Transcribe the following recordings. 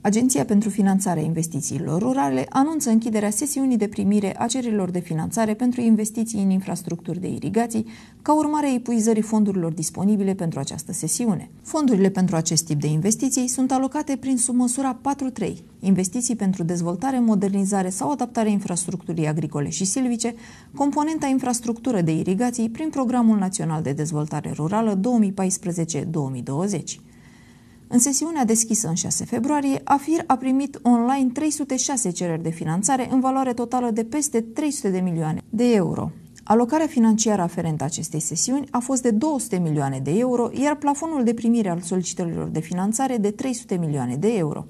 Agenția pentru Finanțarea Investițiilor Rurale anunță închiderea sesiunii de primire a cererilor de finanțare pentru investiții în infrastructuri de irigații, ca urmare a epuizării fondurilor disponibile pentru această sesiune. Fondurile pentru acest tip de investiții sunt alocate prin submăsura 4.3, investiții pentru dezvoltare, modernizare sau adaptare infrastructurii agricole și silvice, componenta infrastructură de irigații prin Programul Național de Dezvoltare Rurală 2014-2020. În sesiunea deschisă în 6 februarie, AFIR a primit online 306 cereri de finanțare în valoare totală de peste 300 de milioane de euro. Alocarea financiară aferentă acestei sesiuni a fost de 200 milioane de euro, iar plafonul de primire al solicitărilor de finanțare de 300 milioane de euro.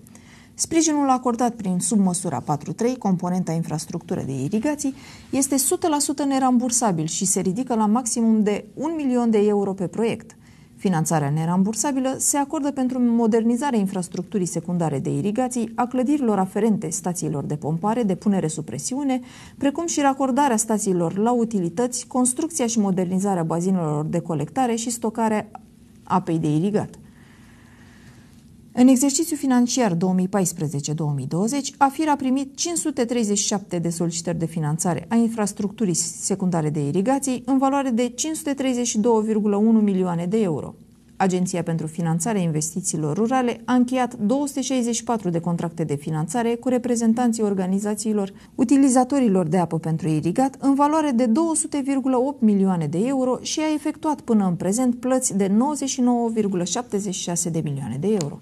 Sprijinul acordat prin submăsura 4.3, componenta infrastructură de irigații, este 100% nerambursabil și se ridică la maximum de 1 milion de euro pe proiect. Finanțarea nerambursabilă se acordă pentru modernizarea infrastructurii secundare de irigații, a clădirilor aferente stațiilor de pompare, de punere sub presiune, precum și racordarea stațiilor la utilități, construcția și modernizarea bazinelor de colectare și stocare apei de irigat. În exercițiul financiar 2014-2020, AFIR a primit 537 de solicitări de finanțare a infrastructurii secundare de irigații în valoare de 532,1 milioane de euro. Agenția pentru Finanțarea Investițiilor Rurale a încheiat 264 de contracte de finanțare cu reprezentanții organizațiilor utilizatorilor de apă pentru irigat în valoare de 200,8 milioane de euro și a efectuat până în prezent plăți de 99,76 de milioane de euro.